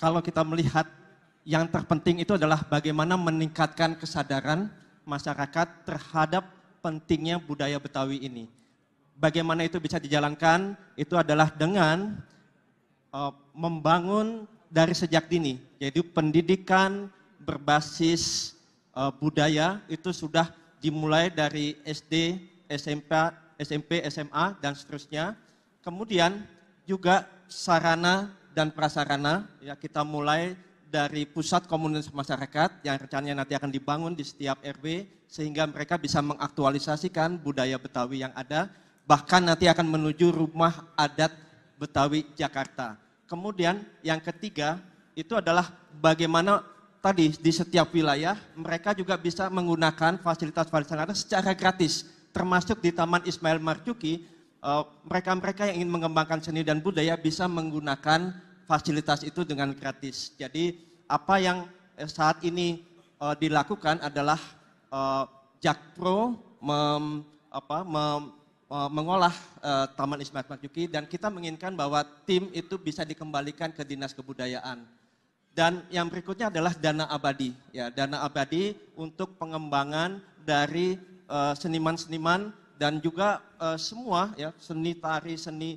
kalau kita melihat yang terpenting itu adalah bagaimana meningkatkan kesadaran masyarakat terhadap pentingnya budaya Betawi ini. Bagaimana itu bisa dijalankan? Itu adalah dengan uh, membangun dari sejak dini. Jadi pendidikan berbasis uh, budaya itu sudah dimulai dari SD, SMP, SMP, SMA dan seterusnya. Kemudian juga sarana dan prasarana ya kita mulai dari pusat komunitas masyarakat yang rencananya nanti akan dibangun di setiap RW sehingga mereka bisa mengaktualisasikan budaya Betawi yang ada bahkan nanti akan menuju rumah adat Betawi Jakarta. Kemudian yang ketiga itu adalah bagaimana tadi di setiap wilayah mereka juga bisa menggunakan fasilitas-fasilitas secara gratis termasuk di Taman Ismail Marzuki Eh, mereka-mereka yang ingin mengembangkan seni dan budaya bisa menggunakan fasilitas itu dengan gratis. Jadi apa yang eh, saat ini uh, dilakukan adalah uh, Jakpro mem, apa, mem, mengolah uh, Taman Ismail Marzuki dan kita menginginkan bahwa tim itu bisa dikembalikan ke Dinas Kebudayaan. Dan yang berikutnya adalah dana abadi, ya dana abadi untuk pengembangan dari seniman-seniman uh, seniman -seniman dan juga uh, semua ya seni tari, seni eh,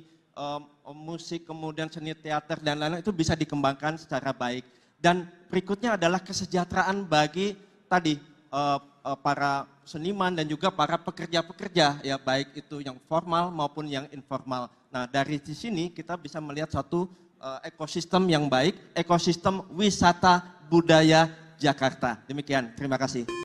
eh, musik, kemudian seni teater dan lain-lain itu bisa dikembangkan secara baik. Dan berikutnya adalah kesejahteraan bagi tadi uh, uh, para seniman dan juga para pekerja-pekerja ya baik itu yang formal maupun yang informal. Nah, dari di sini kita bisa melihat satu uh, ekosistem yang baik, ekosistem wisata budaya Jakarta. Demikian, terima kasih.